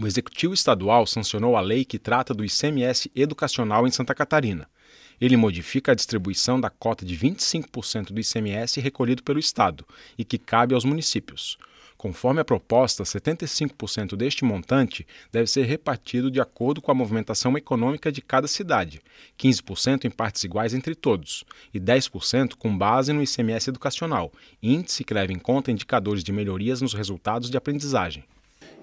o Executivo Estadual sancionou a lei que trata do ICMS educacional em Santa Catarina. Ele modifica a distribuição da cota de 25% do ICMS recolhido pelo Estado e que cabe aos municípios. Conforme a proposta, 75% deste montante deve ser repartido de acordo com a movimentação econômica de cada cidade, 15% em partes iguais entre todos e 10% com base no ICMS educacional, índice que leva em conta indicadores de melhorias nos resultados de aprendizagem.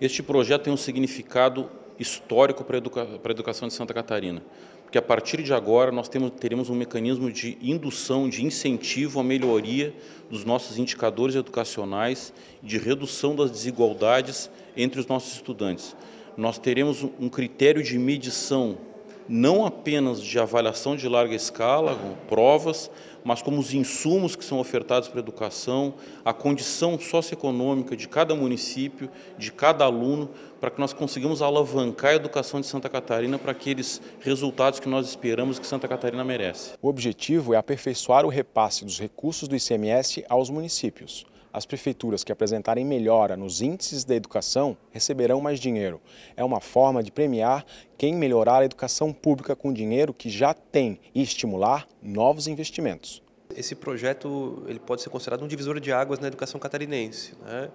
Este projeto tem um significado histórico para a, educa para a educação de Santa Catarina, porque a partir de agora nós temos, teremos um mecanismo de indução, de incentivo à melhoria dos nossos indicadores educacionais, de redução das desigualdades entre os nossos estudantes. Nós teremos um critério de medição não apenas de avaliação de larga escala, provas, mas como os insumos que são ofertados para a educação, a condição socioeconômica de cada município, de cada aluno, para que nós consigamos alavancar a educação de Santa Catarina para aqueles resultados que nós esperamos que Santa Catarina merece. O objetivo é aperfeiçoar o repasse dos recursos do ICMS aos municípios. As prefeituras que apresentarem melhora nos índices da educação receberão mais dinheiro. É uma forma de premiar quem melhorar a educação pública com dinheiro que já tem e estimular novos investimentos. Esse projeto ele pode ser considerado um divisor de águas na educação catarinense, né?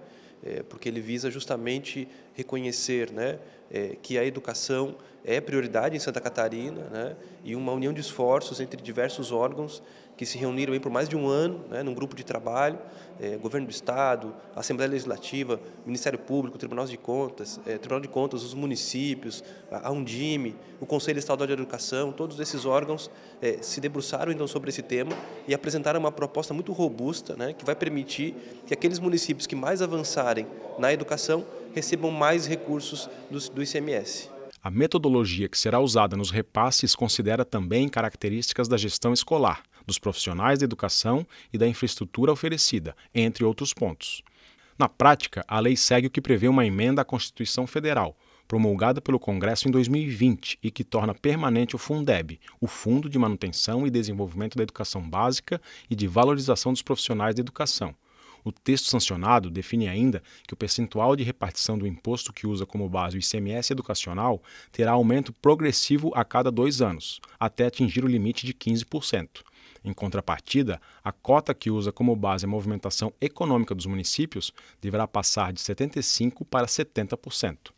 É, porque ele visa justamente reconhecer né, é, que a educação é prioridade em Santa Catarina, né? e uma união de esforços entre diversos órgãos que se reuniram aí por mais de um ano, né, num grupo de trabalho, é, governo do estado, Assembleia Legislativa, Ministério Público, Tribunal de Contas, é, Tribunal de Contas, os municípios, a, Undime, o Conselho Estadual de Educação, todos esses órgãos é, se debruçaram então sobre esse tema e apresentaram uma proposta muito robusta, né, que vai permitir que aqueles municípios que mais avançarem na educação recebam mais recursos do, do ICMS. A metodologia que será usada nos repasses considera também características da gestão escolar, dos profissionais da educação e da infraestrutura oferecida, entre outros pontos. Na prática, a lei segue o que prevê uma emenda à Constituição Federal, promulgada pelo Congresso em 2020 e que torna permanente o Fundeb, o Fundo de Manutenção e Desenvolvimento da Educação Básica e de Valorização dos Profissionais da Educação, o texto sancionado define ainda que o percentual de repartição do imposto que usa como base o ICMS educacional terá aumento progressivo a cada dois anos, até atingir o limite de 15%. Em contrapartida, a cota que usa como base a movimentação econômica dos municípios deverá passar de 75% para 70%.